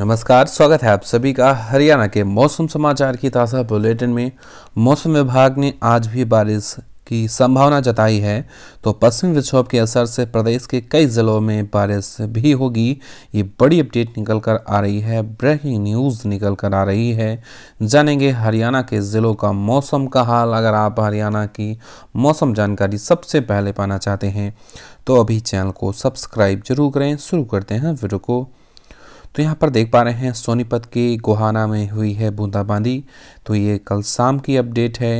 नमस्कार स्वागत है आप सभी का हरियाणा के मौसम समाचार की ताज़ा बुलेटिन में मौसम विभाग ने आज भी बारिश की संभावना जताई है तो पश्चिमी विक्षोभ के असर से प्रदेश के कई ज़िलों में बारिश भी होगी ये बड़ी अपडेट निकल कर आ रही है ब्रेकिंग न्यूज़ निकल कर आ रही है जानेंगे हरियाणा के ज़िलों का मौसम का हाल अगर आप हरियाणा की मौसम जानकारी सबसे पहले पाना चाहते हैं तो अभी चैनल को सब्सक्राइब जरूर करें शुरू करते हैं वीडियो को तो यहाँ पर देख पा रहे हैं सोनीपत के गोहाना में हुई है बूंदाबांदी तो ये कल शाम की अपडेट है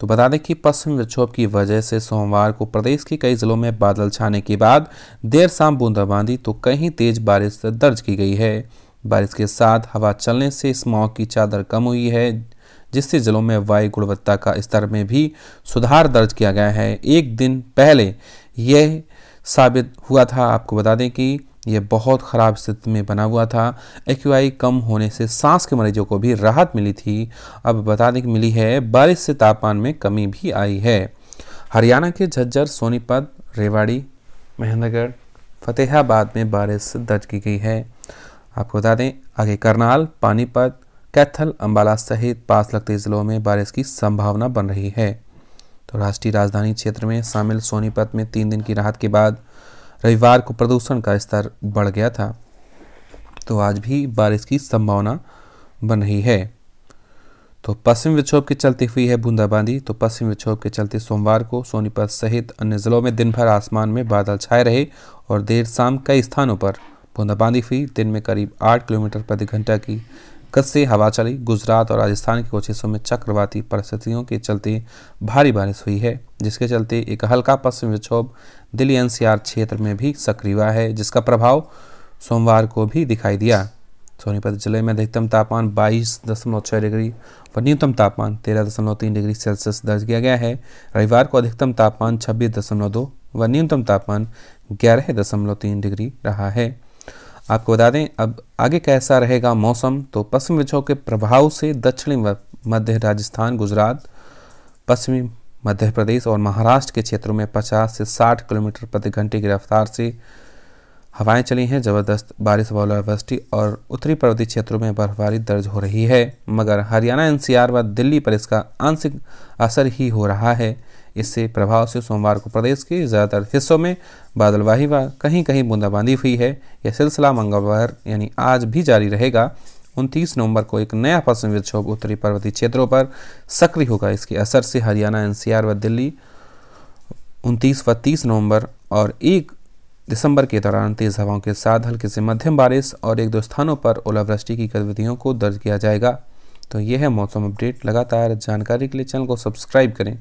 तो बता दें कि पश्चिम विक्षोभ की वजह से सोमवार को प्रदेश के कई ज़िलों में बादल छाने के बाद देर शाम बूंदाबांदी तो कहीं तेज़ बारिश दर्ज की गई है बारिश के साथ हवा चलने से स्मॉग की चादर कम हुई है जिससे ज़िलों में वायु गुणवत्ता का स्तर में भी सुधार दर्ज किया गया है एक दिन पहले यह साबित हुआ था आपको बता दें कि यह बहुत ख़राब स्थिति में बना हुआ था एक कम होने से सांस के मरीजों को भी राहत मिली थी अब बता दें कि मिली है बारिश से तापमान में कमी भी आई है हरियाणा के झज्जर सोनीपत रेवाड़ी महेंद्रगढ़ फतेहाबाद में बारिश दर्ज की गई है आपको बता दें आगे करनाल पानीपत कैथल अंबाला सहित पास लगते ज़िलों में बारिश की संभावना बन रही है तो राष्ट्रीय राजधानी क्षेत्र में शामिल सोनीपत में तीन दिन की राहत के बाद रविवार को प्रदूषण का स्तर बढ़ गया था तो आज भी बारिश की संभावना बन रही है तो पश्चिम विक्षोभ के चलते हुई है बूंदाबांदी तो पश्चिम विक्षोभ के चलते सोमवार को सोनीपत सहित अन्य ज़िलों में दिन भर आसमान में बादल छाए रहे और देर शाम कई स्थानों पर बूंदाबांदी हुई दिन में करीब आठ किलोमीटर प्रति घंटा की कल से हवा चली गुजरात और राजस्थान के कुछ हिस्सों में चक्रवाती परिस्थितियों के चलते भारी बारिश हुई है जिसके चलते एक हल्का पश्चिम विक्षोभ दिल्ली एनसीआर क्षेत्र में भी सक्रिय हुआ है जिसका प्रभाव सोमवार को भी दिखाई दिया सोनीपत जिले में अधिकतम तापमान बाईस दशमलव छः डिग्री और न्यूनतम तापमान तेरह दशमलव तीन डिग्री सेल्सियस दर्ज किया गया है रविवार को अधिकतम तापमान छब्बीस दशमलव दो व न्यूनतम तापमान ग्यारह दशमलव तीन डिग्री रहा है आपको बता दें अब आगे कैसा रहेगा मौसम तो पश्चिम विक्षोभ के प्रभाव से दक्षिणी मध्य राजस्थान गुजरात पश्चिमी मध्य प्रदेश और महाराष्ट्र के क्षेत्रों में 50 से 60 किलोमीटर प्रति घंटे की रफ्तार से हवाएं चली हैं ज़बरदस्त बारिश व ओलावृष्टि और उत्तरी पर्वतीय क्षेत्रों में बर्फबारी दर्ज हो रही है मगर हरियाणा एनसीआर व दिल्ली पर इसका आंशिक असर ही हो रहा है इससे प्रभाव से सोमवार को प्रदेश के ज़्यादातर हिस्सों में बादलवाही व कहीं कहीं बूंदाबांदी हुई है यह सिलसिला मंगलवार यानी आज भी जारी रहेगा उनतीस नवंबर को एक नया पश्चिमी विक्षोभ उत्तरी पर्वतीय क्षेत्रों पर सक्रिय होगा इसके असर से हरियाणा एनसीआर व दिल्ली उनतीस व तीस नवंबर और एक दिसंबर के दौरान तेज हवाओं के साथ हल्के से मध्यम बारिश और एक दो स्थानों पर ओलावृष्टि की गतिविधियों को दर्ज किया जाएगा तो यह है मौसम अपडेट लगातार जानकारी के लिए चैनल को सब्सक्राइब करें